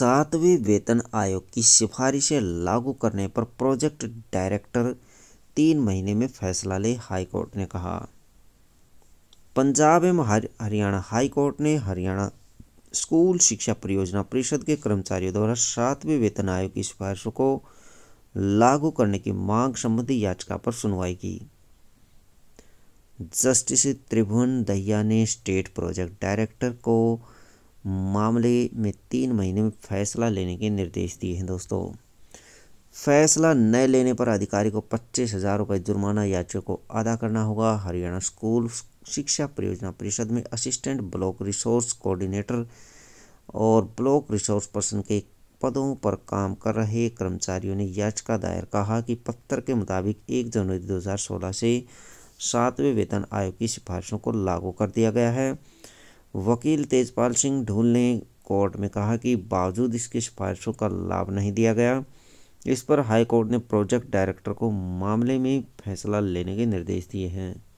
सातवें वेतन आयोग की सिफारिशें लागू करने पर प्रोजेक्ट डायरेक्टर तीन महीने में फैसला ले हाईकोर्ट ने कहा पंजाब एवं हरियाणा हाईकोर्ट ने हरियाणा स्कूल शिक्षा परियोजना परिषद के कर्मचारियों द्वारा सातवें वेतन आयोग की सिफारिशों को लागू करने की मांग संबंधी याचिका पर सुनवाई की जस्टिस त्रिभुवन दहिया ने स्टेट प्रोजेक्ट डायरेक्टर को मामले में तीन महीने में फैसला लेने के निर्देश दिए हैं दोस्तों फैसला न लेने पर अधिकारी को पच्चीस हज़ार रुपये जुर्माना याचिका को अदा करना होगा हरियाणा स्कूल शिक्षा परियोजना परिषद में असिस्टेंट ब्लॉक रिसोर्स कोऑर्डिनेटर और ब्लॉक रिसोर्स पर्सन के पदों पर काम कर रहे कर्मचारियों ने याचिका दायर कहा कि पत्र के मुताबिक एक जनवरी दो से सातवें वेतन आयोग की सिफारिशों को लागू कर दिया गया है वकील तेजपाल सिंह ढोल ने कोर्ट में कहा कि बावजूद इसकी सिफारिशों का लाभ नहीं दिया गया इस पर हाईकोर्ट ने प्रोजेक्ट डायरेक्टर को मामले में फैसला लेने के निर्देश दिए हैं